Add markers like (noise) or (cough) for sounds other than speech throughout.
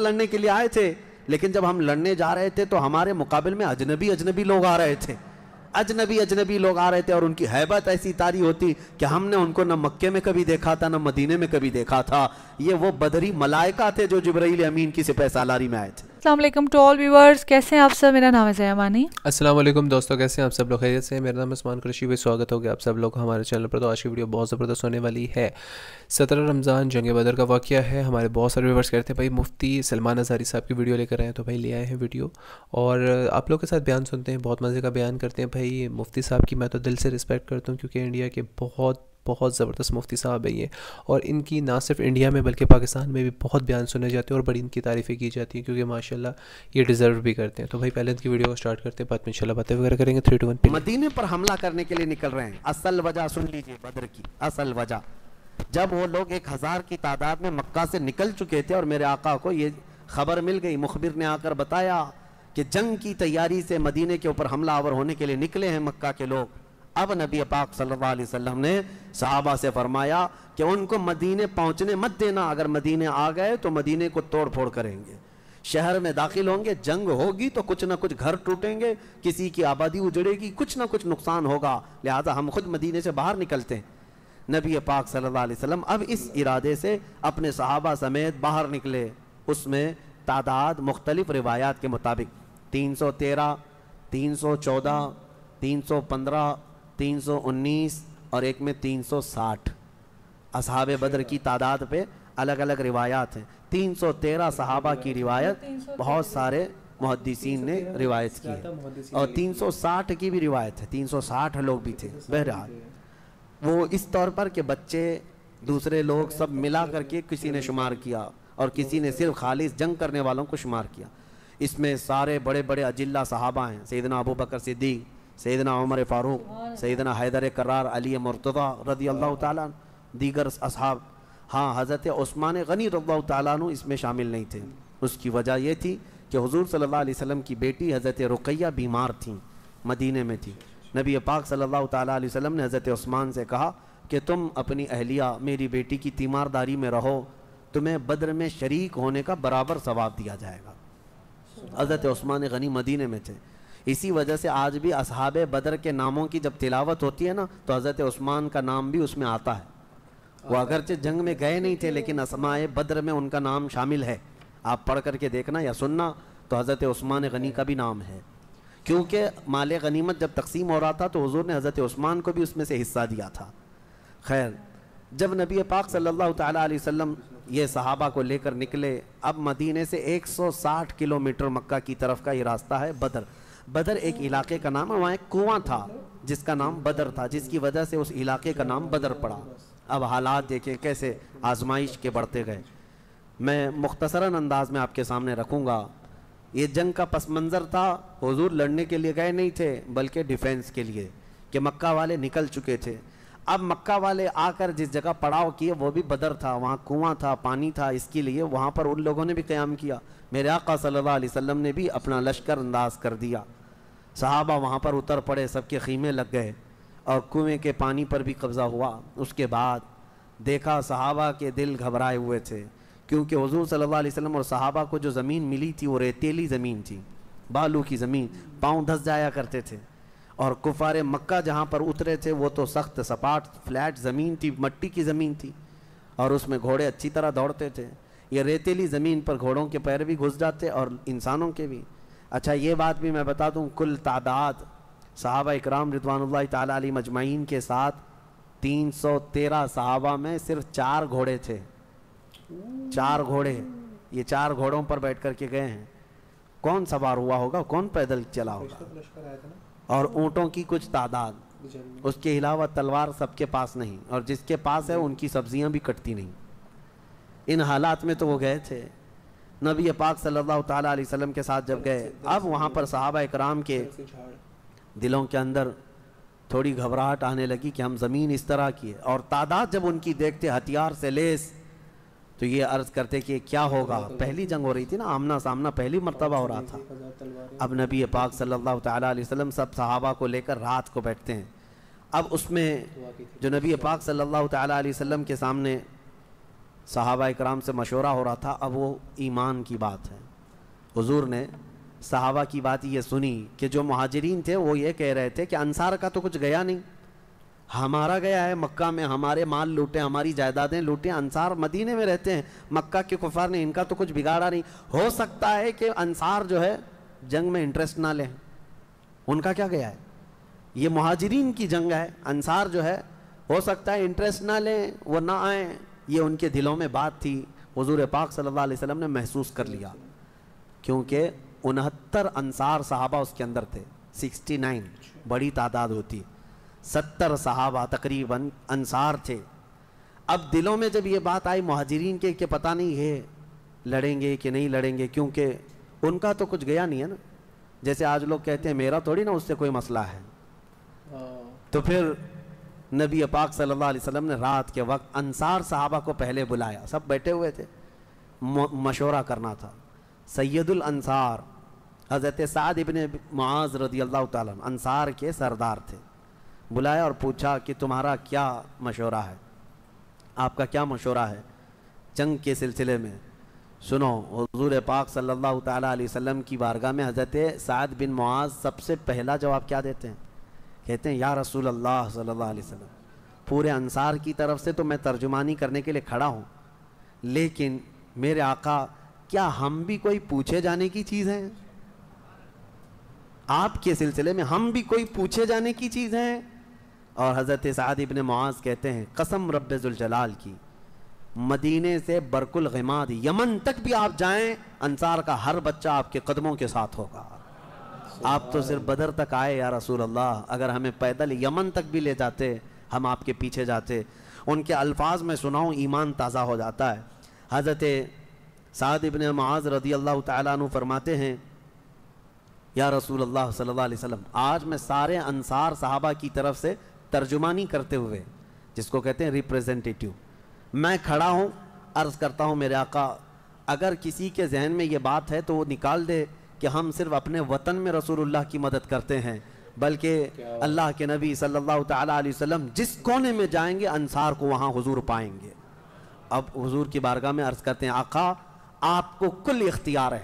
लड़ने के लिए आए थे लेकिन जब हम लड़ने जा रहे थे तो हमारे मुकाबले में अजनबी अजनबी लोग आ रहे थे अजनबी अजनबी लोग आ रहे थे और उनकी हैबत ऐसी तारी होती कि हमने उनको न मक्के में कभी देखा था न मदीने में कभी देखा था ये वो बदरी मलायका थे जो जबरील अमीन की सिपह सालारी में आए थे असलम टू ऑल व्यूअर्स कैसे हैं आप सब मेरा नाम है जयामानी असलम दोस्तों कैसे हैं आप सब लोग खैरियत से मेरा नाम उस्मान कृषि भाई स्वागत हो गया आप सब लोग हमारे चैनल पर तो आज की वीडियो बहुत ज़बरदस्त होने वाली है सत्रह रमज़ान जंग बदर का वाक़ है हमारे बहुत सारे व्यूवर्स कहते हैं भाई मुफ्ती सलमान अजारी साहब की वीडियो लेकर आए हैं तो भाई ले आए हैं वीडियो और आप लोग के साथ बयान सुनते हैं बहुत मज़े का बयान करते हैं भाई मुफ्ती साहब की मैं तो दिल से रिस्पेक्ट करता हूँ क्योंकि इंडिया के बहुत बहुत ज़बरदस्त मुफ्ती साहब है ये और इनकी ना सिर्फ इंडिया में बल्कि पाकिस्तान में भी बहुत बयान सुने जाते हैं और बड़ी इनकी तारीफ़ें की जाती हैं क्योंकि माशाल्लाह ये डिज़र्व भी करते हैं तो भाई पहले इनकी वीडियो स्टार्ट करते हैं बाद में इनशाला बातें वगैरह करेंगे थ्री टू वन मदीने पर हमला करने के लिए निकल रहे हैं असल वजह सुन लीजिए बदर की असल वजह जब वो लोग एक हज़ार की तादाद में मक्का से निकल चुके थे और मेरे आका को ये खबर मिल गई मुखबिर ने आकर बताया कि जंग की तैयारी से मदीने के ऊपर हमला आवर होने के लिए निकले हैं मक्का के लोग अब नबी पाक सल्लल्लाहु अलैहि वसल्लम ने सहाबा से फरमाया कि उनको मदीने पहुंचने मत देना अगर मदीने आ गए तो मदीने को तोड़ फोड़ करेंगे शहर में दाखिल होंगे जंग होगी तो कुछ ना कुछ घर टूटेंगे किसी की आबादी उजड़ेगी कुछ ना कुछ नुकसान होगा लिहाजा हम खुद मदीने से बाहर निकलते हैं नबी पाक सल्लल्लाहु अलैहि वसल्लम अब इस इरादे से अपने सहाबा समेत बाहर निकले उसमें तादाद मुख्तलिफ रिवायात के मुताबिक तीन सौ तेरह तीन सौ चौदह तीन सौ पंद्रह 319 और एक में 360 असहाब बद्र की तादाद पे अलग अलग रिवायात हैं 313 सहाबा की रिवायत बहुत सारे मुहदसिन ने रिवायत की है और 360 की भी रिवायत है 360 लोग भी थे बहरहाल वो इस तौर पर कि बच्चे दूसरे लोग सब मिला करके किसी ने शुमार किया और किसी ने सिर्फ खालिश जंग करने वालों को शुमार किया इसमें सारे बड़े बड़े अजिल्ला साहबा हैं सैदना अबू बकर सिद्दीक सैदना उमर फ़ारूक सैदना हैदर करार अली मरतदा रदी अल्लाह तीगर असहाब हाँ हज़रत ओस्मान गनी रद्ला तु इसमें शामिल नहीं थे उसकी वजह यह थी कि हजूर सल्ला वसम की बेटी हज़रत रुकैया बीमार थी मदीने में थी नबी पाक सल्ला अलैहि ने हज़रत ओस्मान से कहा कि तुम अपनी अहलिया मेरी बेटी की तीमारदारी में रहो तुम्हें बद्र में शरीक होने का बराबर सवाब दिया जाएगा हज़रत ओस्मान गनी मदीने में थे इसी वजह से आज भी असहाब बदर के नामों की जब तिलावत होती है ना तो हज़रत उस्मान का नाम भी उसमें आता है वो अच्छा। अगरचे जंग में गए नहीं थे लेकिन असमाए बद्र में उनका नाम शामिल है आप पढ़ करके देखना या सुनना तो हज़रत उस्मान गनी का भी नाम है क्योंकि माल गनीमत जब तकसीम हो रहा था तो हजूर ने हज़रत उस्मान को भी उसमें से हिस्सा दिया था खैर जब नबी पाक सल्लल्लाहु अलैहि वसल्लम ये सहाबा को लेकर निकले अब मदीने से 160 किलोमीटर मक्का की तरफ का ये रास्ता है बदर बदर एक इलाके का नाम है वहाँ एक कुआं था जिसका नाम बदर था जिसकी वजह से उस इलाके का नाम बदर पड़ा अब हालात देखें कैसे आजमाइश के बढ़ते गए मैं मुख्तसरा अंदाज में आपके सामने रखूँगा ये जंग का पस मंज़र था हजूर लड़ने के लिए गए नहीं थे बल्कि डिफेंस के लिए कि मक्का वाले निकल चुके थे अब मक्का वाले आकर जिस जगह पड़ाव किए वो भी बदर था वहाँ कुआं था पानी था इसके लिए वहाँ पर उन लोगों ने भी क़्याम किया मेरे आका सल्लल्लाहु अलैहि वसल्लम ने भी अपना लश्कर अंदाज कर दिया सहाबा वहाँ पर उतर पड़े सबके खीमे लग गए और कुएँ के पानी पर भी कब्ज़ा हुआ उसके बाद देखा सहाबा के दिल घबराए हुए थे क्योंकि हज़ू सल्ला वसम और साहबा को जो ज़मीन मिली थी वो रेतीली ज़मीन थी बालू की ज़मीन पाँव धस जाया करते थे और कुफार मक्का जहाँ पर उतरे थे वो तो सख्त सपाट फ्लैट ज़मीन थी मट्टी की ज़मीन थी और उसमें घोड़े अच्छी तरह दौड़ते थे ये रेतीली ज़मीन पर घोड़ों के पैर भी घुस जाते और इंसानों के भी अच्छा ये बात भी मैं बता दूँ कुल तादाद साहबा इकराम रिदवान तली मजमाइन के साथ तीन सौ तेरह साहबा में सिर्फ चार घोड़े थे चार घोड़े ये चार घोड़ों पर बैठ कर के गए हैं कौन सवार हुआ होगा कौन पैदल चला होगा और ऊँटों की कुछ तादाद उसके अलावा तलवार सबके पास नहीं और जिसके पास है उनकी सब्जियां भी कटती नहीं इन हालात में तो वो गए थे नबी पाक सल्लल्लाहु अलैहि वसल्लम के साथ जब गए अब वहाँ पर साहबा कराम के दिलों के अंदर थोड़ी घबराहट आने लगी कि हम ज़मीन इस तरह की है और तादाद जब उनकी देखते हथियार से लेस तो ये अर्ज करते कि क्या होगा पहली जंग हो रही थी ना आमना सामना पहली मरतबा हो रहा था अब नबी पाक सल्लल्लाहु अलैहि वसल्लम सब सहाबा को लेकर रात को बैठते हैं अब उसमें जो नबी पाक सल्लल्लाहु अलैहि वसल्लम के सामने सहाबा इक्राम से मशवरा हो रहा था अब वो ईमान की बात है हुजूर ने सहाबा की बात ये सुनी कि जो महाजरीन थे वो ये कह रहे थे कि अनसार का तो कुछ गया नहीं हमारा गया है मक्का में हमारे माल लूटे हमारी जायदादें लूटे अंसार मदीने में रहते हैं मक्का के कुफार ने इनका तो कुछ बिगाड़ा नहीं हो सकता है कि अंसार जो है जंग में इंटरेस्ट ना लें उनका क्या गया है ये महाजरीन की जंग है अंसार जो है हो सकता है इंटरेस्ट ना लें वो ना आए ये उनके दिलों में बात थी हजूर पाक सल्ला वसम ने महसूस कर लिया क्योंकि उनहत्तर अंसार साहबा उसके अंदर थे नाइन बड़ी तादाद होती सत्तर सहाबा तकरीबन अंसार थे अब दिलों में जब ये बात आई महाजरीन के कि पता नहीं है लड़ेंगे कि नहीं लड़ेंगे क्योंकि उनका तो कुछ गया नहीं है ना जैसे आज लोग कहते हैं मेरा थोड़ी ना उससे कोई मसला है तो फिर नबी पाक सल्लल्लाहु अलैहि वसल्लम ने रात के वक्त अंसार साहबा को पहले बुलाया सब बैठे हुए थे मशवरा करना था सैदुल हज़रत साद इबन माज रदी अल्लाह तसार के सरदार थे बुलाया और पूछा कि तुम्हारा क्या मशवरा है आपका क्या मशवरा है जंग के सिलसिले में सुनो हजूर पाक सल्लल्लाहु अलैहि वसल्लम की बारगाह में हज़रत साद बिन मुआज सबसे पहला जवाब क्या देते हैं कहते हैं या रसूल अल्लाह सल्लाम पूरे अनसार की तरफ से तो मैं तर्जुमानी करने के लिए खड़ा हूँ लेकिन मेरे आका क्या हम भी कोई पूछे जाने की चीज़ हैं आपके सिलसिले में हम भी कोई पूछे जाने की चीज़ हैं और हज़रत साद इबन मुआज़ कहते हैं कसम रबाल की मदीने से बरकुल गमाद यमन तक भी आप जाएं अनसार का हर बच्चा आपके कदमों के साथ होगा आप तो सिर्फ बदर तक आए या रसूल अल्लाह अगर हमें पैदल यमन तक भी ले जाते हम आपके पीछे जाते उनके अल्फाज में सुनाऊँ ईमान ताज़ा हो जाता है हज़रत साद इबन माज रदी अल्लाह तु फरमाते हैं या रसूल अल्लाह सल्लल्लाहु अलैहि वसल्लम आज मैं सारे अनसार साहबा की तरफ से तर्जुमानी करते हुए जिसको कहते हैं रिप्रेजेंटेटिव मैं खड़ा हूँ अर्ज़ करता हूँ मेरे आका अगर किसी के जहन में ये बात है तो वो निकाल दे कि हम सिर्फ अपने वतन में रसूलुल्लाह की मदद करते हैं बल्कि अल्लाह के नबी सल्लल्लाहु अलैहि वसल्लम जिस कोने में जाएंगे अंसार को वहाँ हुजूर पाएंगे अब हुजूर की बारगाह में अर्ज़ करते हैं आका आपको कुल इख्तियार है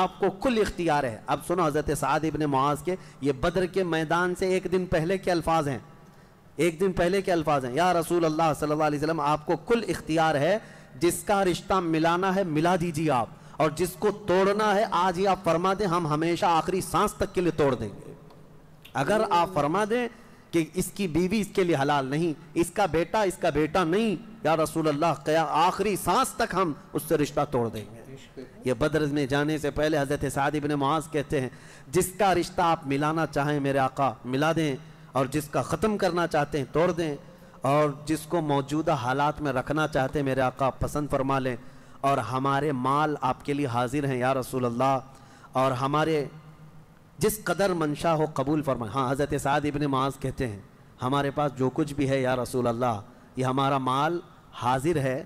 आपको कुल इख्तियार है अब सुनो हज़रत साद इबन मुआज़ के ये बद्र के मैदान से एक दिन पहले के अल्फाज हैं एक दिन पहले के अल्फाज हैं या रसूल अल्लाह सल्लल्लाहु अलैहि वसल्लम आपको कुल इख्तियार है जिसका रिश्ता मिलाना है मिला दीजिए आप और जिसको तोड़ना है आज ही आप फरमा दें हम हमेशा आखिरी सांस तक के लिए तोड़ देंगे अगर आप फरमा दें कि इसकी बीवी इसके लिए हलाल नहीं इसका बेटा इसका बेटा नहीं या रसूल अल्लाह क्या आखिरी सांस तक हम उससे रिश्ता तोड़ देंगे ये बदर में जाने से पहले हज़रत साद ने मुआज कहते हैं जिसका रिश्ता आप मिलाना चाहें मेरे आका मिला दें और जिसका ख़त्म करना चाहते हैं तोड़ दें और जिसको मौजूदा हालात में रखना चाहते हैं मेरे आका पसंद फरमा लें और हमारे माल आपके लिए हाजिर हैं या रसूल अल्लाह और हमारे जिस कदर मंशा हो कबूल फरमाए हाँ हज़रत साद इबन माज कहते हैं हमारे पास जो कुछ भी है या रसूल अल्लाह ये हमारा माल हाजिर है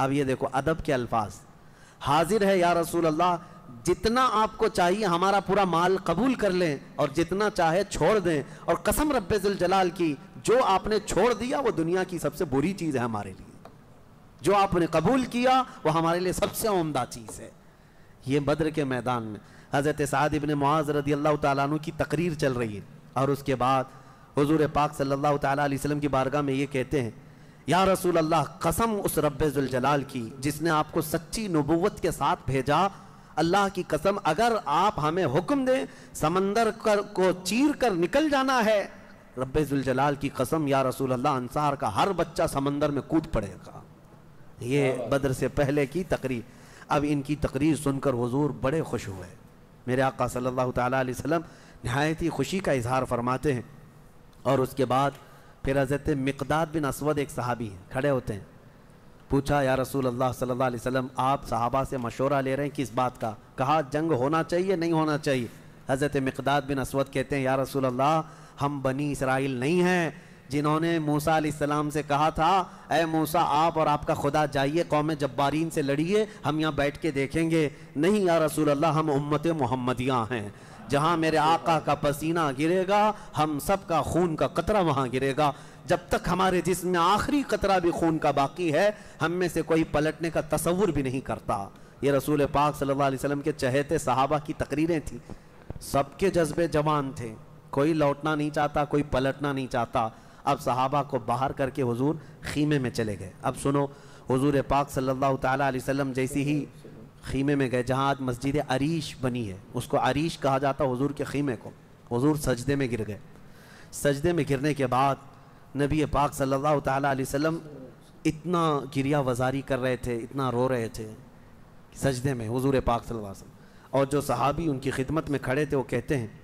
अब ये देखो अदब के अल्फाज हाजिर है या रसूल अल्लाह जितना आपको चाहिए हमारा पूरा माल कबूल कर लें और जितना चाहे छोड़ दें और कसम रब्बिल जलाल की जो आपने छोड़ दिया वो दुनिया की सबसे बुरी चीज़ है हमारे लिए जो आपने कबूल किया वो हमारे लिए सबसे उमदा चीज़ है ये बद्र के मैदान में हज़रत साद इबन मुआज़ अल्लाह तु की तकरीर चल रही है और उसके बाद हजूर पाक सल्लल्लाहु अलैहि वसल्लम की बारगाह में ये कहते हैं या रसूल अल्लाह कसम उस जुल जलाल की जिसने आपको सच्ची नबूवत के साथ भेजा अल्लाह की कसम अगर आप हमें हुक्म दें समंदर कर को चीर कर निकल जाना है रब्बाल की कसम या रसूल अल्लाह अंसार का हर बच्चा समंदर में कूद पड़ेगा ये बद्र से पहले की तकरीर अब इनकी तकरीर सुनकर हुजूर बड़े खुश हुए मेरे आका सल्लल्लाहु अलैहि वसल्लम नहायत ही खुशी का इजहार फरमाते हैं और उसके बाद फिर हज़रत मकदाद बिन असवद एक सहाबी हैं खड़े होते हैं पूछा या रसूल अल्लाह सल्लल्लाहु अलैहि वसल्लम आप सहाबा से मशवरा ले रहे हैं किस बात का कहा जंग होना चाहिए नहीं होना चाहिए हज़रत मकदाद बिन असवद कहते हैं या रसूल अल्लाह हम बनी इसराइल नहीं हैं जिन्होंने मूसा सलाम से कहा था ए मूसा आप और आपका खुदा जाइए कौम जब्बारीन से लड़िए हम यहाँ बैठ के देखेंगे नहीं या रसूल अल्लाह हम उम्मत मोहम्मदियाँ हैं जहां मेरे आका का पसीना गिरेगा हम सब का खून का कतरा वहां गिरेगा जब तक हमारे जिसम में आखिरी कतरा भी खून का बाकी है हम में से कोई पलटने का तस्वुर भी नहीं करता ये रसूल पाक सल्लल्लाहु अलैहि वसल्लम के चहेते सहाबा की तकरीरें थी सबके जज्बे जवान थे कोई लौटना नहीं चाहता कोई पलटना नहीं चाहता अब सहाबा को बाहर करके हुजूर खीमे में चले गए अब सुनो हुजूर पाक सल्लल्लाहु अलैहि वसल्लम जैसी ही खीमे में गए जहाँ आज मस्जिद अरीश बनी है उसको अरीश कहा जाता हजूर के खीमे को हजूर सजदे में गिर गए सजदे में गिरने के बाद नबी पाक सल्लल्लाहु अलैहि वसल्लम इतना गिरिया वजारी कर रहे थे इतना रो रहे थे सजदे में हजूर पाक सल्लल्लाहु अलैहि वसल्लम और जो सहाबी उनकी खिदमत में खड़े थे वो कहते हैं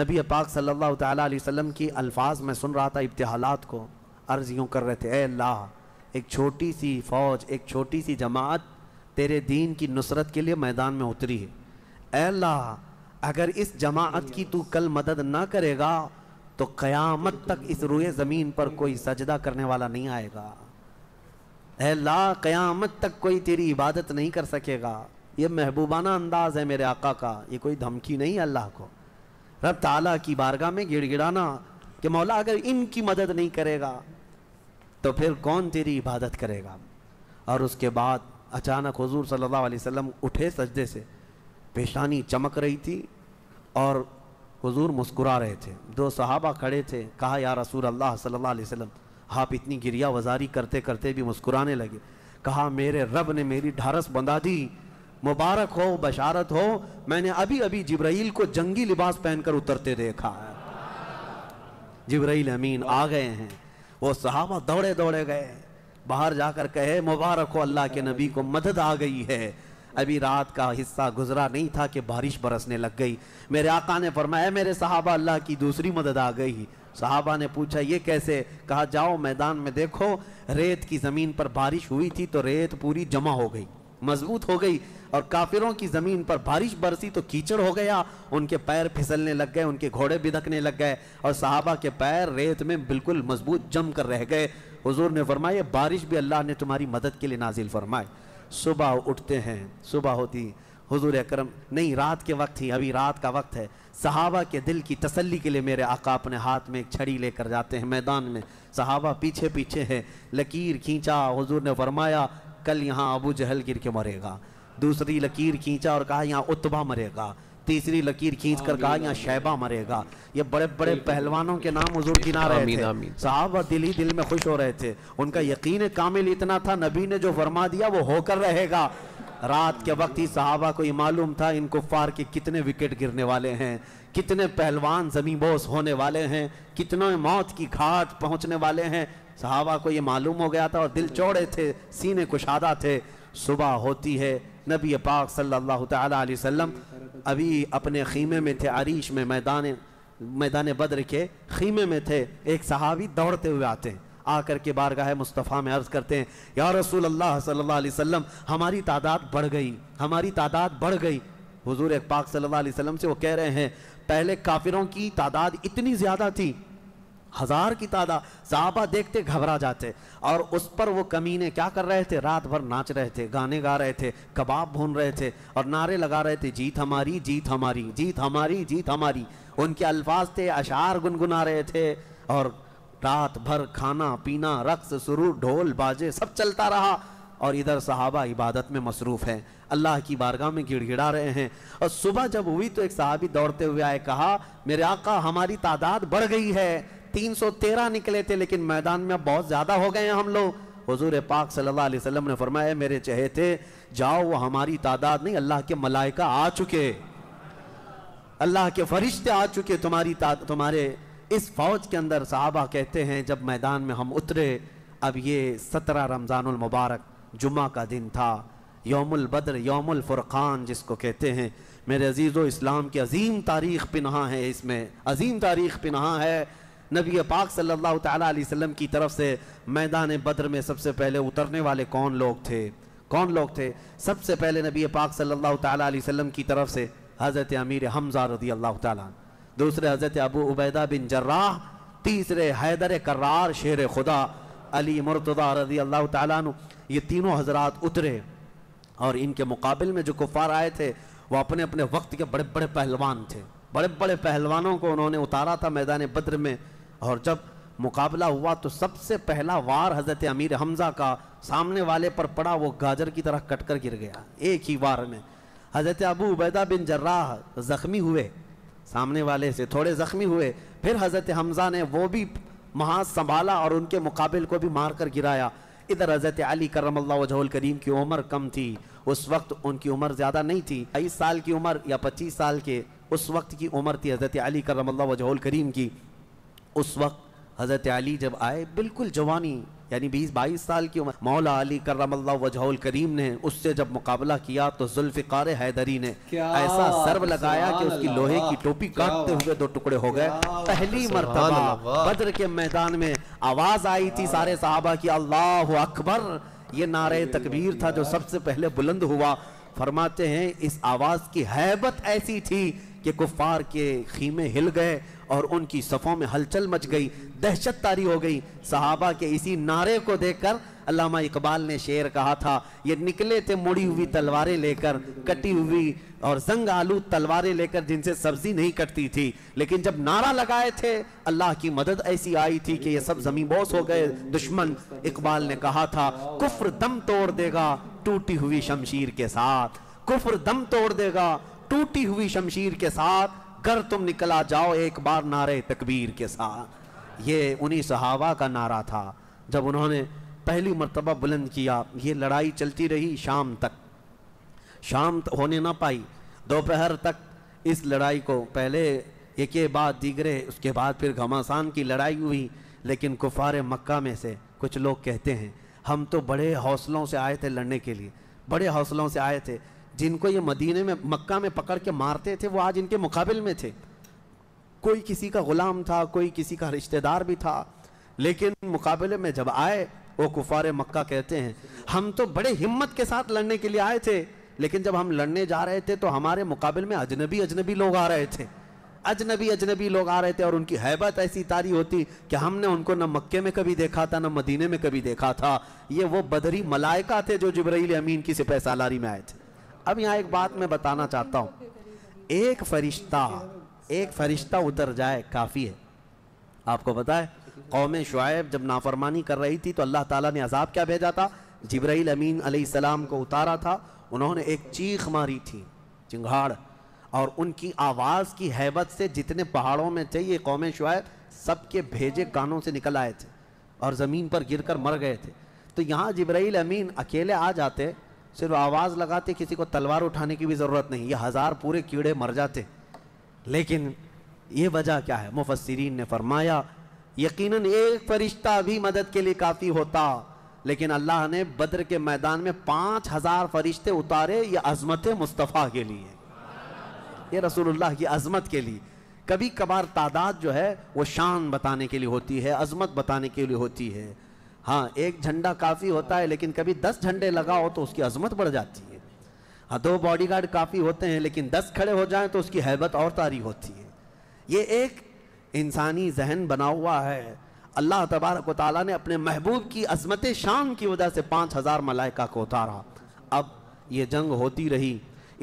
नबी पाक सल्लल्लाहु अलैहि वसल्लम की अल्फाज में सुन रहा था इब्तहालात को अर्ज़ यूँ कर रहे थे ए अल्लाह एक छोटी सी फ़ौज एक छोटी सी जमात तेरे दीन की नुसरत के लिए मैदान में उतरी है अल्लाह अगर इस जमात की तू कल मदद ना करेगा तो क़यामत तक इस रुए ज़मीन पर कोई सजदा करने वाला नहीं आएगा अल्लाह क़यामत तक कोई तेरी इबादत नहीं कर सकेगा ये महबूबाना अंदाज़ है मेरे आका का ये कोई धमकी नहीं अल्लाह को रब ताला की बारगाह में गिड़गिड़ाना कि मौला अगर इनकी मदद नहीं करेगा तो फिर कौन तेरी इबादत करेगा और उसके बाद अचानक हजूर सल्ला वसम उठे सजदे से पेशानी चमक रही थी और हजूर मुस्कुरा रहे थे दो सहाबा खड़े थे कहा या रसूल अल्लाह सल्ला अलैहि आप इतनी गिरिया वजारी करते करते भी मुस्कुराने लगे कहा मेरे रब ने मेरी ढारस बंधा दी मुबारक हो बशारत हो मैंने अभी अभी जिब्राइल को जंगी लिबास पहनकर उतरते देखा है जिब्राइल अमीन आ गए हैं वो सहाबा दौड़े दौड़े गए हैं बाहर जाकर कहे मुबारक हो अल्लाह के नबी को मदद आ गई है अभी रात का हिस्सा गुजरा नहीं था कि बारिश बरसने लग गई मेरे आका ने फरमाया मेरे साहबा अल्लाह की दूसरी मदद आ गई साहबा ने पूछा ये कैसे कहा जाओ मैदान में देखो रेत की ज़मीन पर बारिश हुई थी तो रेत पूरी जमा हो गई मजबूत हो गई और काफिरों की ज़मीन पर बारिश बरसी तो कीचड़ हो गया उनके पैर फिसलने लग गए उनके घोड़े बिदकने लग गए और साहबा के पैर रेत में बिल्कुल मजबूत जम कर रह गए हुजूर ने फरमाया बारिश भी अल्लाह ने तुम्हारी मदद के लिए नाजिल फरमाए सुबह उठते हैं सुबह होती हुजूर अकरम नहीं रात के वक्त ही अभी रात का वक्त है सहाबा के दिल की तसल्ली के लिए मेरे आका अपने हाथ में एक छड़ी लेकर जाते हैं मैदान में सहाबा पीछे पीछे हैं लकीर खींचा हुजूर ने फरमाया कल यहाँ अबू जहल गिर के मरेगा दूसरी लकीर खींचा और कहा यहाँ उतबा मरेगा तीसरी लकीर खींच कर कहा यहाँ शैबा मरेगा ये बड़े बड़े पहलवानों के नाम हजूर गिना रहे थे साहब दिल ही दिल में खुश हो रहे थे उनका यकीन कामिल इतना था नबी ने जो फरमा दिया वो होकर रहेगा रात के वक्त ही साहबा को ये मालूम था इन कुफार के कितने विकेट गिरने वाले हैं कितने पहलवान जमीबोस होने वाले हैं कितने मौत की घाट पहुंचने वाले हैं साहबा को ये मालूम हो गया था और दिल चौड़े थे सीने कुशादा थे सुबह होती है नबी पाक सल्लल्लाहु अलैहि वसल्लम अभी अपने खीमे में थे आरीश में मैदान मैदान बद्र के खीमे में थे एक सहावी दौड़ते हुए आते हैं आकर के बारगाह मुस्तफ़ा में अर्ज़ करते हैं या रसूल अल्लाह सल्लल्लाहु अलैहि वसल्लम हमारी तादाद बढ़ गई हमारी तादाद बढ़ गई हुजूर पाक सल्लल्लाहु अलैहि वसल्लम से वो कह रहे हैं पहले काफिरों की तादाद इतनी ज़्यादा थी हजार की तादाद साहबा देखते घबरा जाते और उस पर वो कमीने क्या कर रहे थे रात भर नाच रहे थे गाने गा रहे थे कबाब भून रहे थे और नारे लगा रहे थे जीत हमारी जीत हमारी जीत हमारी जीत हमारी उनके अल्फाज थे अशार गुनगुना रहे थे और रात भर खाना पीना रक्स सुरू ढोल बाजे सब चलता रहा और इधर साहबा इबादत में मसरूफ़ हैं अल्लाह की बारगाह में गिड़गिड़ा रहे हैं और सुबह जब हुई तो एक साहबी दौड़ते हुए आए कहा मेरे आका हमारी तादाद बढ़ गई है 313 निकले थे लेकिन मैदान में बहुत ज़्यादा हो गए हैं हम लोग हजूर पाक सल्लल्लाहु अलैहि वसल्लम ने फरमाया मेरे थे जाओ वो हमारी तादाद नहीं अल्लाह के मलाइका आ चुके अल्लाह के फरिश्ते आ चुके तुम्हारी तुम्हारे इस फौज के अंदर साहबा कहते हैं जब मैदान में हम उतरे अब ये सत्रह रमज़ानमबारक जुमा का दिन था योमुल बद्र योमुल फुरकान जिसको कहते हैं मेरे अजीज़ इस्लाम की अजीम तारीख़ पिनहा है इसमें अजीम तारीख़ पिनहा है नबी पाक सल्लल्लाहु अलैहि वसल्लम की तरफ से मैदान बद्र में सबसे पहले उतरने वाले कौन लोग थे कौन लोग थे सबसे पहले नबी पाक सल्लल्लाहु अलैहि वसल्लम की तरफ से हज़रत अमीर हमजा रदी अल्लाह तूसरे दूसरे हज़रत अबू उबैदा बिन जर्राह तीसरे हैदर करार शेर खुदा अली मुर्तदा रदी अल्लाह तु ये तीनों हजरात उतरे और इनके मुकाबले में जो कुफ़ार आए थे वो अपने अपने वक्त के बड़े बड़े पहलवान थे बड़े बड़े पहलवानों को उन्होंने उतारा था मैदान बद्र में और जब मुकाबला हुआ तो सबसे पहला वार हज़रत अमीर हमज़ा का सामने वाले पर पड़ा वो गाजर की तरह कटकर गिर गया एक ही वार में हज़रत अबू उबैदा बिन जर्राह ज़ख्मी हुए सामने वाले से थोड़े ज़ख्मी हुए फिर हज़रत हमज़ा ने वो भी महाज संभाला और उनके मुकाबल को भी मार कर गिराया इधर हज़रत अली करम वजहल करीम की उम्र कम थी उस वक्त उनकी उम्र ज़्यादा नहीं थी तेईस साल की उम्र या पच्चीस साल के उस वक्त की उम्र थी हज़रत अली करम वजहल करीम की उस वक्त हज़रत अली जब आए बिल्कुल जवानी यानी बीस बाईस साल की उम्र मौला अली करम वजहल करीम ने उससे जब मुकाबला किया तो जुल्फ़िकार हैदरी ने ऐसा सर्व लगाया कि उसकी लोहे की टोपी काटते हुए दो टुकड़े हो गए पहली मरतबा बद्र के मैदान में आवाज़ आई थी सारे साहबा की अल्लाह अकबर ये नारे तकबीर था जो सबसे पहले बुलंद हुआ फरमाते हैं इस आवाज़ की हैबत ऐसी थी कि कुफार के खीमे हिल गए और उनकी सफ़ों में हलचल मच गई दहशत तारी हो गई सहाबा के इसी नारे को देखकर अलामा इकबाल ने शेर कहा था ये निकले थे मुड़ी हुई तलवारें लेकर कटी हुई और जंग आलू तलवारें लेकर जिनसे सब्जी नहीं कटती थी लेकिन जब नारा लगाए थे अल्लाह की मदद ऐसी आई थी कि ये सब जमीन बोस हो गए दुश्मन इकबाल ने कहा था कुफ्र दम तोड़ देगा टूटी हुई शमशीर के साथ कुफ्र दम तोड़ देगा टूटी हुई शमशीर के साथ कर तुम निकला जाओ एक बार नारे तकबीर के साथ ये उन्हीं सहावा का नारा था जब उन्होंने पहली मरतबा बुलंद किया ये लड़ाई चलती रही शाम तक शाम होने ना पाई दोपहर तक इस लड़ाई को पहले एक बाद दीगरे उसके बाद फिर घमासान की लड़ाई हुई लेकिन कुफार मक्का में से कुछ लोग कहते हैं हम तो बड़े हौसलों से आए थे लड़ने के लिए बड़े हौसलों से आए थे जिनको ये मदीने में मक्का में पकड़ के मारते थे वो आज इनके मुकाबले में थे कोई किसी का ग़ुलाम था कोई किसी का रिश्तेदार भी था लेकिन मुकाबले में जब आए वो कुफार मक्का कहते हैं हम तो बड़े हिम्मत के साथ लड़ने के लिए आए थे लेकिन जब हम लड़ने जा रहे थे तो हमारे मुकाबले में अजनबी अजनबी लोग आ रहे थे अजनबी अजनबी लोग आ रहे थे और उनकी हैबत ऐसी तारी होती कि हमने उनको न मक्के में कभी देखा था न मदीने में कभी देखा था ये वो बदरी मलाइका थे जो जबरील अमीन की सिपह सालारी में आए थे अब यहाँ एक बात मैं बताना चाहता हूँ एक फरिश्ता एक फरिश्ता उतर जाए काफ़ी है आपको बताए कौम शुआब जब नाफरमानी कर रही थी तो अल्लाह ताला ने अजाब क्या भेजा था जबराइल अमीन सलाम को उतारा था उन्होंने एक चीख मारी थी चिंगाड़ और उनकी आवाज़ की हैबत से जितने पहाड़ों में चाहिए कौम शुआब सबके भेजे कानों से निकल आए थे और ज़मीन पर गिर कर मर गए थे तो यहाँ जबराइल अमीन अकेले आ जाते सिर्फ आवाज़ लगाते किसी को तलवार उठाने की भी ज़रूरत नहीं ये हज़ार पूरे कीड़े मर जाते लेकिन ये वजह क्या है मुफसरीन ने फरमाया यकीनन एक फरिश्ता भी मदद के लिए काफ़ी होता लेकिन अल्लाह ने बद्र के मैदान में पांच हज़ार फरिश्ते उतारे ये अजमत मुस्तफ़ा के लिए ये रसूलुल्लाह की अजमत के लिए कभी कभार तादाद जो है वो शान बताने के लिए होती है अजमत बताने के लिए होती है हाँ एक झंडा काफ़ी होता है लेकिन कभी दस झंडे लगाओ तो उसकी अजमत बढ़ जाती है हाँ दो बॉडीगार्ड काफ़ी होते हैं लेकिन दस खड़े हो जाएं तो उसकी हैबत और तारी होती है ये एक इंसानी जहन बना हुआ है अल्लाह तबारक ताली ने अपने महबूब की अजमत शान की वजह से पाँच हज़ार मलाइका को उतारा अब ये जंग होती रही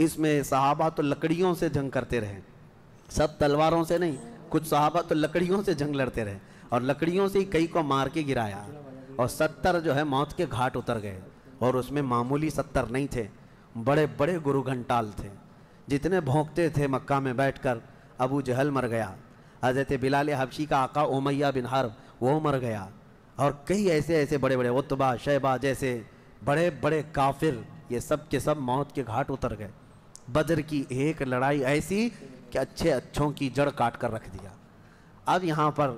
इसमें सहाबा तो लकड़ियों से जंग करते रहे सब तलवारों से नहीं कुछ सहाबा तो लकड़ियों से जंग लड़ते रहे और लकड़ियों से ही कई को मार के गिराया और सत्तर जो है मौत के घाट उतर गए और उसमें मामूली सत्तर नहीं थे बड़े बड़े गुरु घंटाल थे जितने भोंकते थे मक्का में बैठकर अबू जहल मर गया हज़रत बिलाल हबशी का आका ओमैया बिन हर वो मर गया और कई ऐसे ऐसे बड़े बड़े उतबा शैबा जैसे बड़े बड़े काफिर ये सब के सब मौत के घाट उतर गए बदर की एक लड़ाई ऐसी कि अच्छे अच्छों की जड़ काट कर रख दिया अब यहाँ पर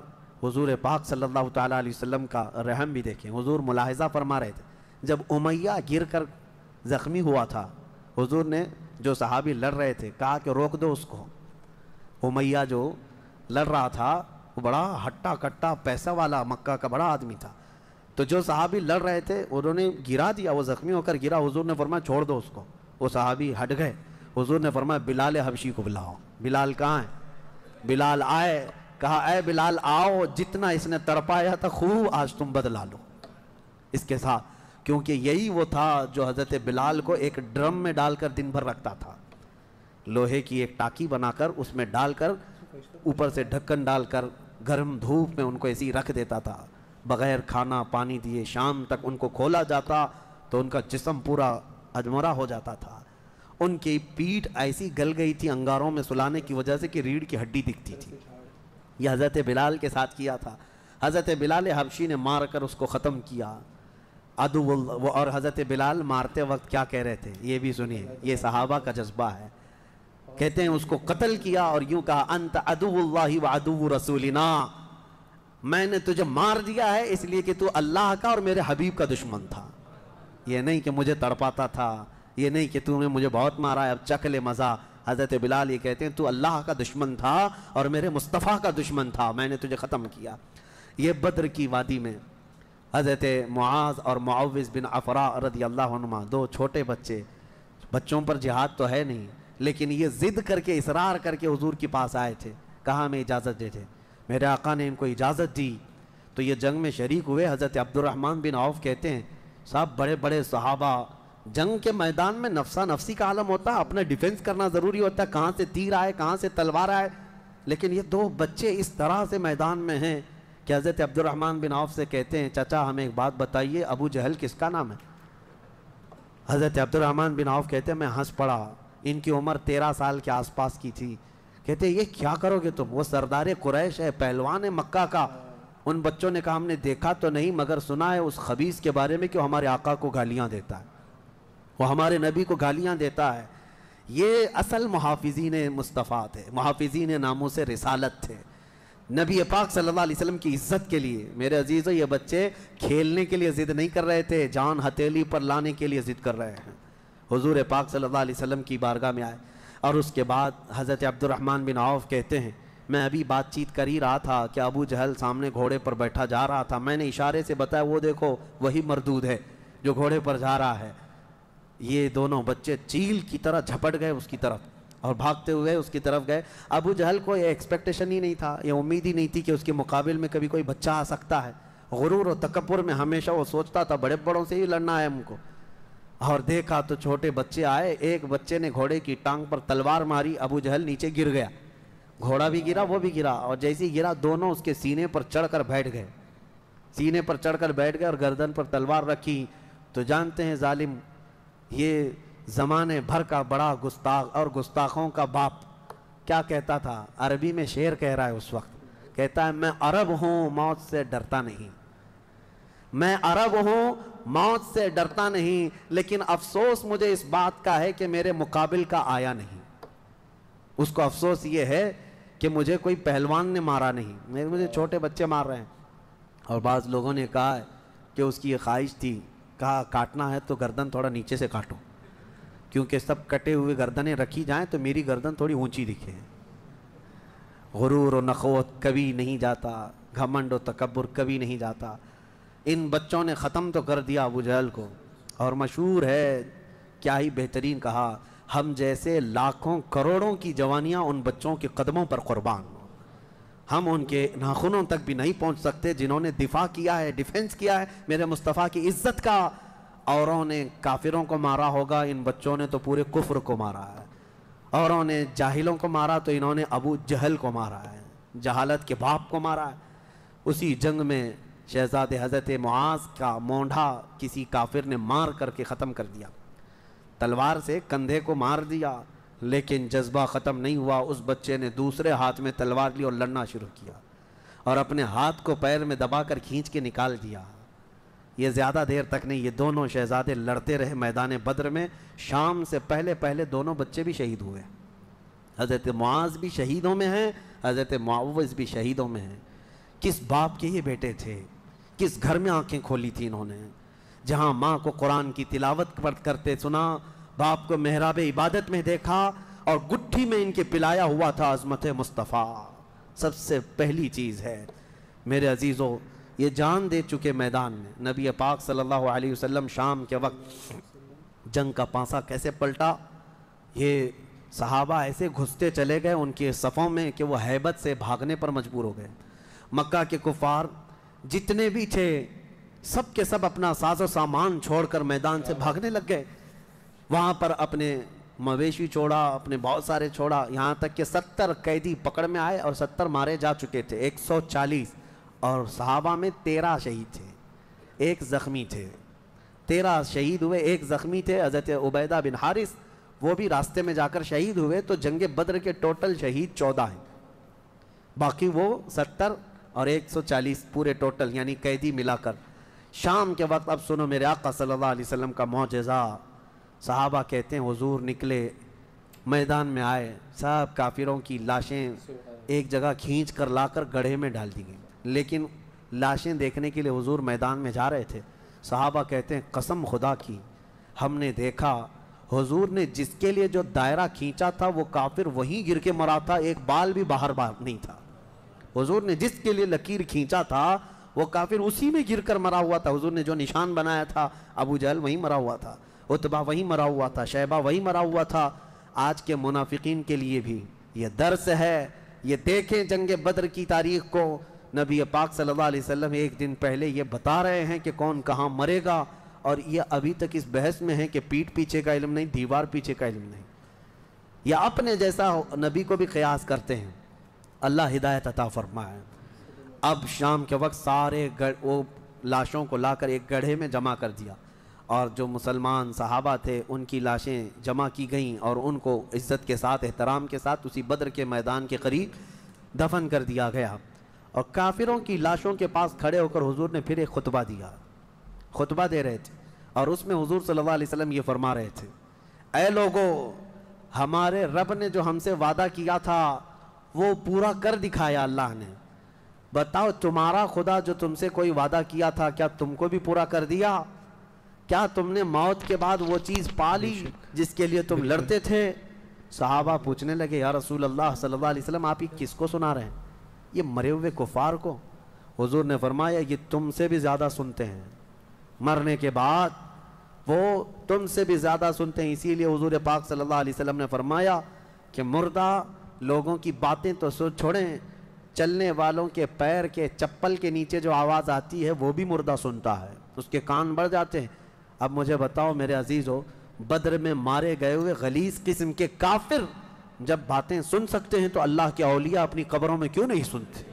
हुजूर पाक सल्लल्लाहु अलैहि वसल्लम का रहम भी देखें हुजूर मुलाहिजा फरमा रहे थे जब उमैया गिर कर ज़ख्मी हुआ था हुजूर ने जो सहाबी लड़ रहे थे कहा कि रोक दो उसको उमैया जो लड़ रहा था वो बड़ा हट्टा कट्टा पैसा वाला मक्का का बड़ा आदमी था तो जो सहाबी लड़ रहे थे उन्होंने गिरा दिया वो ज़ख्मी होकर गिरा हुजूर ने फरमाया छोड़ दो उसको वो सहाबी हट गए हुजूर ने फरमाया बिलाल हबशी को बुलाओ बिलाल कहाँ है बिलाल आए कहा अय बिलाल आओ जितना इसने तड़पाया था खूब आज तुम बदला लो इसके साथ क्योंकि यही वो था जो हज़रत बिलाल को एक ड्रम में डालकर दिन भर रखता था लोहे की एक टाकी बनाकर उसमें डालकर ऊपर से ढक्कन डालकर गर्म धूप में उनको ऐसे ही रख देता था बग़ैर खाना पानी दिए शाम तक उनको खोला जाता तो उनका जिसम पूरा अजमरा हो जाता था उनकी पीठ ऐसी गल गई थी अंगारों में सुलाने की वजह से कि रीढ़ की हड्डी दिखती थी यह हज़रत बिलाल के साथ किया था हज़रत बिलाल हबशी ने मार कर उसको ख़त्म किया अदु वो और हज़रत बिलाल मारते वक्त क्या कह रहे थे ये भी सुनिए ये सहाबा का जज्बा है कहते हैं उसको कत्ल किया और यूं कहा अंत अदुल्ला व अदु रसूलिना मैंने तुझे मार दिया है इसलिए कि तू अल्लाह का और मेरे हबीब का दुश्मन था ये नहीं कि मुझे तड़पाता था ये नहीं कि तूने मुझे बहुत मारा है अब चकले ले मज़ा हज़रत बिलाल ये कहते हैं तू अल्लाह का दुश्मन था और मेरे मुस्तफ़ा का दुश्मन था मैंने तुझे ख़त्म किया ये बद्र की वादी में हज़रत मुआज़ और मुआवज़ बिन अफरा रदी अल्लाह दो छोटे बच्चे बच्चों पर जिहाद तो है नहीं लेकिन ये ज़िद करके इसरार करके हजूर के पास आए थे कहाँ में इजाज़त देते मेरे आका ने इनको इजाज़त दी तो ये जंग में शरीक हुए हज़रत अब्दुलरहमान बिन औफ कहते हैं साहब बड़े बड़े सहाबा जंग के मैदान में नफसा नफसी का आलम होता है अपना डिफेंस करना ज़रूरी होता है कहाँ से तीर आए कहाँ से तलवार आए लेकिन ये दो बच्चे इस तरह से मैदान में हैं कि हज़रत अब्दुलरहमान बिन आफ से कहते हैं चाचा हमें एक बात बताइए अबू जहल किसका नाम है हज़रत अब्दुलरहमान बिन आफ कहते हैं मैं हंस पड़ा इनकी उम्र तेरह साल के आसपास की थी कहते ये क्या करोगे तुम वो सरदार कुरैश है पहलवान है मक्का का उन बच्चों ने कहा हमने देखा तो नहीं मगर सुना है उस खबीस के बारे में कि हमारे आका को गालियाँ देता है वो हमारे नबी को गालियाँ देता है ये असल ने मुस्तफ़ा थे ने नामों से रिसालत थे नबी पाक सल्लल्लाहु अलैहि वसल्लम की इज्जत के लिए मेरे अजीज़ों ये बच्चे खेलने के लिए ज़िद नहीं कर रहे थे जान हथेली पर लाने के लिए ज़िद कर रहे हैं हुजूर पाक सल्लल्लाहु अलैहि वसल्लम की बारगाह में आए और उसके बाद हज़रत अब्दुलरहमान बिन आउफ कहते हैं मैं अभी बातचीत कर ही रहा था कि अबू जहल सामने घोड़े पर बैठा जा रहा था मैंने इशारे से बताया वो देखो वही मरदूद है जो घोड़े पर जा रहा है ये दोनों बच्चे चील की तरह झपट गए उसकी तरफ और भागते हुए उसकी तरफ गए अबू जहल को ये एक्सपेक्टेशन ही नहीं था ये उम्मीद ही नहीं थी कि उसके मुकाबले में कभी कोई बच्चा आ सकता है गुरूर और तकबर में हमेशा वो सोचता था बड़े बड़ों से ही लड़ना है हमको और देखा तो छोटे बच्चे आए एक बच्चे ने घोड़े की टांग पर तलवार मारी अबू जहल नीचे गिर गया घोड़ा भी गिरा वो भी गिरा और जैसे ही गिरा दोनों उसके सीने पर चढ़कर बैठ गए सीने पर चढ़कर बैठ गए और गर्दन पर तलवार रखी तो जानते हैं जालिम ये ज़माने भर का बड़ा गुस्ताख और गुस्ताखों का बाप क्या कहता था अरबी में शेर कह रहा है उस वक्त कहता है मैं अरब हूँ मौत से डरता नहीं मैं अरब हूँ मौत से डरता नहीं लेकिन अफसोस मुझे इस बात का है कि मेरे मुकाबिल का आया नहीं उसको अफसोस ये है कि मुझे कोई पहलवान ने मारा नहीं मेरे मुझे छोटे बच्चे मार रहे हैं और बाज़ लोगों ने कहा है कि उसकी ये ख्वाहिश थी कहा काटना है तो गर्दन थोड़ा नीचे से काटो क्योंकि सब कटे हुए गर्दनें रखी जाएं तो मेरी गर्दन थोड़ी ऊंची दिखे गुरूर और नखोत कभी नहीं जाता घमंड और तकबर कभी नहीं जाता इन बच्चों ने ख़त्म तो कर दिया अबू जहल को और मशहूर है क्या ही बेहतरीन कहा हम जैसे लाखों करोड़ों की जवानियाँ उन बच्चों के कदमों पर क़ुरबान हम उनके नाखूनों तक भी नहीं पहुंच सकते जिन्होंने दिफा किया है डिफेंस किया है मेरे मुस्तफ़ा की इज्जत का औरों ने काफिरों को मारा होगा इन बच्चों ने तो पूरे कुफ्र को मारा है औरों ने जाहिलों को मारा तो इन्होंने अबू जहल को मारा है जहालत के बाप को मारा है उसी जंग में शहजाद हज़रत मुआज का मोंढा किसी काफिर ने मार करके ख़त्म कर दिया तलवार से कंधे को मार दिया लेकिन जज्बा ख़त्म नहीं हुआ उस बच्चे ने दूसरे हाथ में तलवार ली और लड़ना शुरू किया और अपने हाथ को पैर में दबा कर खींच के निकाल दिया ये ज़्यादा देर तक नहीं ये दोनों शहजादे लड़ते रहे मैदान बद्र में शाम से पहले पहले दोनों बच्चे भी शहीद हुए हज़रत मुआज भी शहीदों में हैं हज़रत मुआवज़ भी शहीदों में हैं किस बाप के ये बेटे थे किस घर में आँखें खोली थी इन्होंने जहाँ माँ को कुरान की तिलावत करते सुना बाप को मेहराब इबादत में देखा और गुट्ठी में इनके पिलाया हुआ था अजमत मुस्तफ़ा सबसे पहली चीज़ है मेरे अजीज़ों ये जान दे चुके मैदान में नबी पाक सल्लल्लाहु अलैहि वसल्लम शाम के वक्त जंग का पासा कैसे पलटा ये सहाबा ऐसे घुसते चले गए उनके सफ़ों में कि वो हैबत से भागने पर मजबूर हो गए मक्का के कुफार जितने भी थे सब के सब अपना साजो सामान छोड़कर मैदान से भागने लग गए वहाँ पर अपने मवेशी छोड़ा अपने बहुत सारे छोड़ा यहाँ तक कि सत्तर कैदी पकड़ में आए और सत्तर मारे जा चुके थे एक सौ चालीस और साहबा में तेरह शहीद थे एक ज़ख्मी थे तेरह शहीद हुए एक ज़ख्मी थे हज़रत उबैदा बिन हारिस वो भी रास्ते में जाकर शहीद हुए तो जंग बद्र के टोटल शहीद चौदह हैं बाकी वो सत्तर और एक सौ चालीस पूरे टोटल यानी कैदी मिलाकर शाम के वक्त अब सुनो मेरे आका सल्लल्लाहु अलैहि वसल्लम का मोजज़ा साहबा कहते हैं हुजूर निकले मैदान में आए सब काफिरों की लाशें एक जगह खींच कर लाकर गढ़े में डाल दी गई लेकिन लाशें देखने के लिए हुजूर मैदान में जा रहे थे साहबा कहते हैं कसम खुदा की हमने देखा हुजूर ने जिसके लिए जो दायरा खींचा था वो काफिर वहीं गिर के मरा था एक बाल भी बाहर बाहर नहीं था हुजूर ने जिसके लिए लकीर खींचा था वो काफिर उसी में गिर कर मरा हुआ था हुजूर ने जो निशान बनाया था अबू जहल वहीं मरा हुआ था उतबा वहीं मरा हुआ था शैबा वहीं मरा हुआ था आज के मुनाफिकीन के लिए भी ये दर्स है ये देखें जंग बद्र की तारीख को नबी पाक सल्लल्लाहु अलैहि वसल्लम एक दिन पहले ये बता रहे हैं कि कौन कहाँ मरेगा और ये अभी तक इस बहस में है कि पीठ पीछे का इलम नहीं दीवार पीछे का इलम नहीं या अपने जैसा नबी को भी कयास करते हैं अल्लाह हिदायत अता फरमाए अब शाम के वक्त सारे वो लाशों को लाकर एक गढ़े में जमा कर दिया और जो मुसलमान सहाबा थे उनकी लाशें जमा की गईं और उनको इज़्ज़त के साथ एहतराम के साथ उसी बद्र के मैदान के करीब दफन कर दिया गया और काफिरों की लाशों के पास खड़े होकर हुजूर ने फिर एक खुतबा दिया खुतबा दे रहे थे और उसमें हुजूर सल्लल्लाहु अलैहि वसल्लम ये फरमा रहे थे ए लोगो हमारे रब ने जो हमसे वादा किया था वो पूरा कर दिखाया अल्लाह ने बताओ तुम्हारा खुदा जो तुमसे कोई वादा किया था क्या तुमको भी पूरा कर दिया क्या तुमने मौत के बाद वो चीज़ पा ली जिसके लिए तुम लड़ते थे सहाबा पूछने लगे या रसूल अल्लाह सल्लल्लाहु अलैहि वसल्लम आप ही किसको सुना रहे हैं ये मरे हुए कुफार को हुजूर ने फरमाया ये तुमसे भी ज़्यादा सुनते हैं मरने के बाद वो तुमसे भी ज़्यादा सुनते हैं इसीलिए हुजूर पाक सल्लल्लाहु अलैहि वसल्लम ने फरमाया कि मुर्दा लोगों की बातें तो सोच छोड़ें चलने वालों के पैर के चप्पल के नीचे जो आवाज़ आती है वो भी मुर्दा सुनता है उसके कान बढ़ जाते हैं अब मुझे बताओ मेरे अजीज़ हो बद्र में मारे गए हुए गलीस किस्म के काफिर जब बातें सुन सकते हैं तो अल्लाह के अलिया अपनी कब्रों में क्यों नहीं सुनते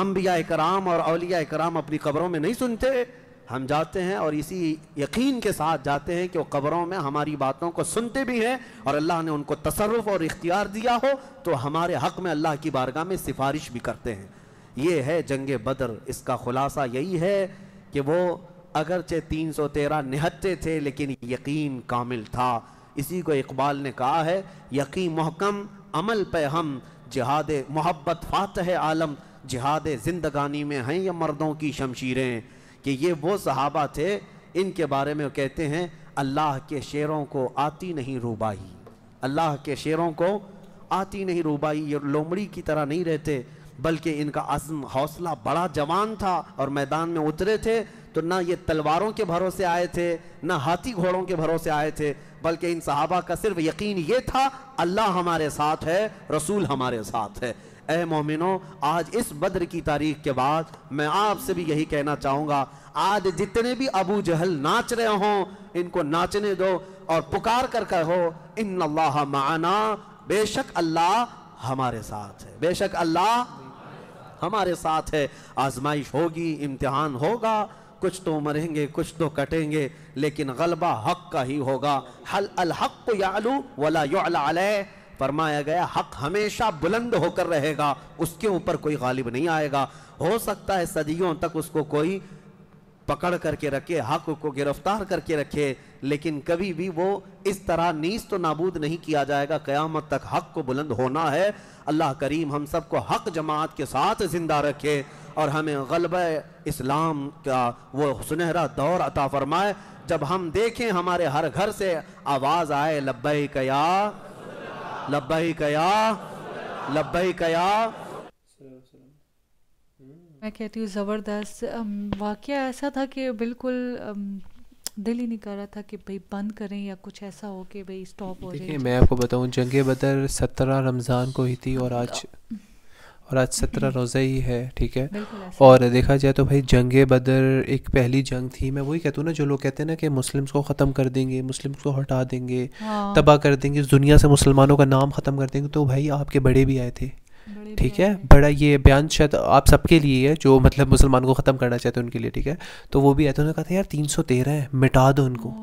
अम्बिया कराम और अलिया कराम अपनी कब्रों में नहीं सुनते हम जाते हैं और इसी यकीन के साथ जाते हैं कि वो कब्रों में हमारी बातों को सुनते भी हैं और अल्लाह ने उनको तसरफ और इख्तियार दिया हो तो हमारे हक़ में अल्लाह की बारगाह में सिफारिश भी करते हैं ये है जंग बदर इसका ख़ुलासा यही है कि वो अगरचे तीन सौ तेरह निहत्ते थे लेकिन यकीन कामिल था इसी को इकबाल ने कहा है यकीन महकम अमल पे हम जिहाद मोहब्बत है आलम जहाद जिंदगानी में हैं ये मर्दों की शमशीरें कि ये वो सहाबा थे इनके बारे में कहते हैं अल्लाह के शेरों को आती नहीं रूबाई अल्लाह के शेरों को आती नहीं रूबाई ये लोमड़ी की तरह नहीं रहते बल्कि इनका अज़म हौसला बड़ा जवान था और मैदान में उतरे थे तो ना ये तलवारों के भरोसे आए थे ना हाथी घोड़ों के भरोसे आए थे बल्कि इन सहाबा का सिर्फ यकीन ये था अल्लाह हमारे साथ है रसूल हमारे साथ है ए मोमिनो आज इस बद्र की तारीख के बाद मैं आपसे भी यही कहना चाहूँगा आज जितने भी अबू जहल नाच रहे हों इनको नाचने दो और पुकार कर कहो इन अल्लाह माना बेशक अल्लाह हमारे साथ है बेशक अल्लाह हमारे साथ है आजमाइश होगी इम्तिहान होगा कुछ तो मरेंगे कुछ तो कटेंगे लेकिन गलबा हक का ही होगा हल अल हक यालू वला योलालय फरमाया गया हक हमेशा बुलंद होकर रहेगा उसके ऊपर कोई गालिब नहीं आएगा हो सकता है सदियों तक उसको कोई पकड़ करके रखे हक को गिरफ्तार करके रखे लेकिन कभी भी वो इस तरह नीस तो नाबूद नहीं किया जाएगा क़यामत तक हक को बुलंद होना है अल्लाह करीम हम सबको हक जमात के साथ ज़िंदा रखे और हमें गलब इस्लाम का वो सुनहरा दौर अता फरमाए जब हम देखें हमारे हर घर से आवाज़ आए लब्बई कया लब्बई कया लब्बई कया मैं कहती हूँ ज़बरदस्त वाक़ ऐसा था कि बिल्कुल दिल ही नहीं कर रहा था कि भाई बंद करें या कुछ ऐसा हो कि भाई स्टॉप हो जाए मैं आपको बताऊँ जंग बदर सत्रह रमज़ान को ही थी और आज और आज सत्रह (clears throat) रोज़ा ही है ठीक है और देखा जाए तो भाई जंग बदर एक पहली जंग थी मैं वही कहता हूँ ना जो लोग कहते हैं ना कि मुस्लिम्स को ख़त्म कर देंगे मुस्लिम्स को हटा देंगे हाँ। तबाह कर देंगे दुनिया से मुसलमानों का नाम ख़त्म कर देंगे तो भाई आपके बड़े भी आए थे ठीक है बड़ा ये बयान शायद आप सबके लिए है जो मतलब मुसलमान को ख़त्म करना चाहते हैं उनके लिए ठीक है तो वो भी आए थे उन्होंने कहा था यार तीन सौ तेरह है मिटा दो उनको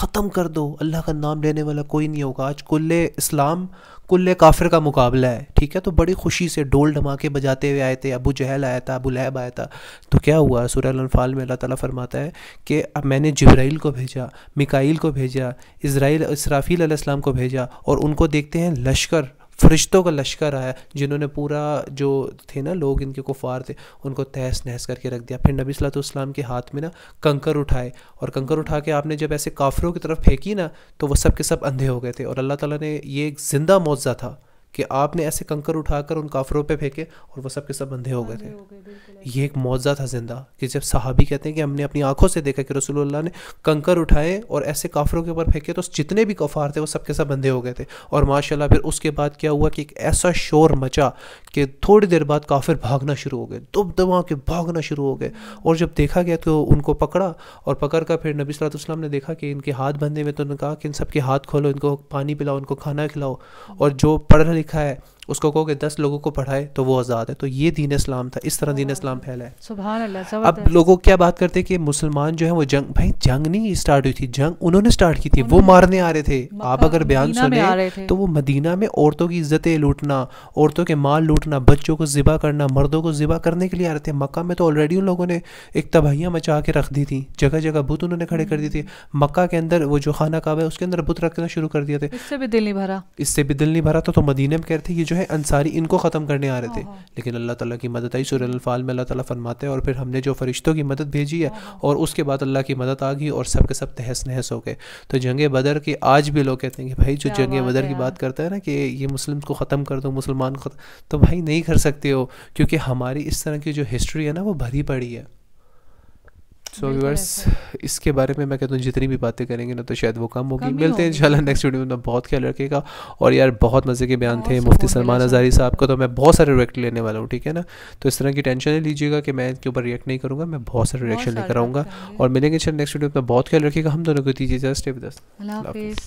ख़त्म कर दो अल्लाह का नाम लेने वाला कोई नहीं होगा आज कुल इस्लाम कुल काफिर का मुकाबला है ठीक है तो बड़ी खुशी से ढोल धमाके बजाते हुए आए थे अबू जहल आया था अबू लहब आया था तो क्या हुआ सुरफाल में अल्लाह ताला फरमाता है कि अब मैंने जब्राइल को भेजा मिकाइल को भेजा इसराइल इसराफ़ील को भेजा और उनको देखते हैं लश्कर फरिश्तों का लश्कर आया जिन्होंने पूरा जो थे ना लोग इनके कुफार थे उनको तहस नहस करके रख दिया फिर नबी सलाम के हाथ में ना कंकर उठाए और कंकर उठा के आपने जब ऐसे काफरों की तरफ फेंकी ना तो वो सब के सब अंधे हो गए थे और अल्लाह ताला ने ये एक ज़िंदा मुआवजा था कि आपने ऐसे कंकर उठाकर उन काफरों पे फेंके और वो सब के सब बंधे हो गए थे ये एक मुआवजा था जिंदा कि जब साहबी कहते हैं कि हमने अपनी आंखों से देखा कि रसूलुल्लाह ने कंकर उठाए और ऐसे काफरों के ऊपर फेंके तो जितने भी कफार थे वो सब के सब बंधे हो गए थे और माशाल्लाह फिर उसके बाद क्या हुआ कि एक ऐसा शोर मचा कि थोड़ी देर बाद काफिर भागना शुरू हो गए दुब दबा के भागना शुरू हो गए और जब देखा गया तो उनको पकड़ा और पकड़ कर फिर नबी सलाम ने देखा कि इनके हाथ बंधे हुए तो उन्होंने कहा कि इन सबके हाथ खोलो इनको पानी पिलाओ उनको खाना खिलाओ और जो पढ़ लिखा है उसको कहो कि दस लोगों को पढ़ाए तो वो आज़ाद है तो ये दीन इस्लाम था इस तरह दीन इस्लाम फैला है अब लोगों क्या बात करते हैं कि मुसलमान जो है वो जंग भाई जंग नहीं स्टार्ट हुई थी जंग उन्होंने स्टार्ट की थी वो मारने आ रहे थे आप अगर बयान सुने तो वो मदीना में औरतों की इज्जतें लूटना औरतों के माल लूटना बच्चों को ज़िबा करना मर्दों को ज़िबा करने के लिए आ रहे थे मक्का में तो ऑलरेडी उन लोगों ने एक तबाहियाँ मचा के रख दी थी जगह जगह बुत उन्होंने खड़े कर दिए थे हम्म। मक्का के अंदर वो जो खाना काबा है उसके अंदर बुत रखना शुरू कर दिया थे इससे भी दिल नहीं भरा इससे भी दिल नहीं भरा था तो मदीना में कह रहे थे ये जो है अंसारी इनको ख़त्म करने आ रहे थे हाँ, हाँ। लेकिन अल्लाह ताला की मदद आई सुरफाल में अल्लाह ताला फरमाते हैं और फिर हमने जो फरिश्तों की मदद भेजी है हाँ, और उसके बाद अल्लाह की मदद आ गई और सब के सब तहस नहस हो गए तो जंग बदर के आज भी लोग कहते हैं कि भाई जो जंग बदर की बात करता है ना कि ये मुस्लिम को ख़त्म कर दो मुसलमान को तो भाई नहीं कर सकते हो क्योंकि हमारी इस तरह की जो हिस्ट्री है ना वो भरी पड़ी है सो व्यूअर्स इसके बारे में मैं कहता हूँ जितनी भी बातें करेंगे ना तो शायद वो कम होगी मिलते हैं इंशाल्लाह नेक्स्ट वीडियो में बहुत ख्याल रखेगा और यार बहुत मज़े के बयान थे मुफ्ती सलमान अजारी साहब का तो मैं बहुत सारे रिएक्ट लेने वाला हूँ ठीक है ना तो इस तरह की टेंशन नहीं लीजिएगा कि मैं इनके ऊपर रिएक्ट नहीं करूँगा मैं बहुत सारे रिएक्शन लेकर आऊँगा और मिलेंगे नेक्स्ट वीडियो में बहुत ख्याल रखिएगा हम दोनों को दीजिए जस्ट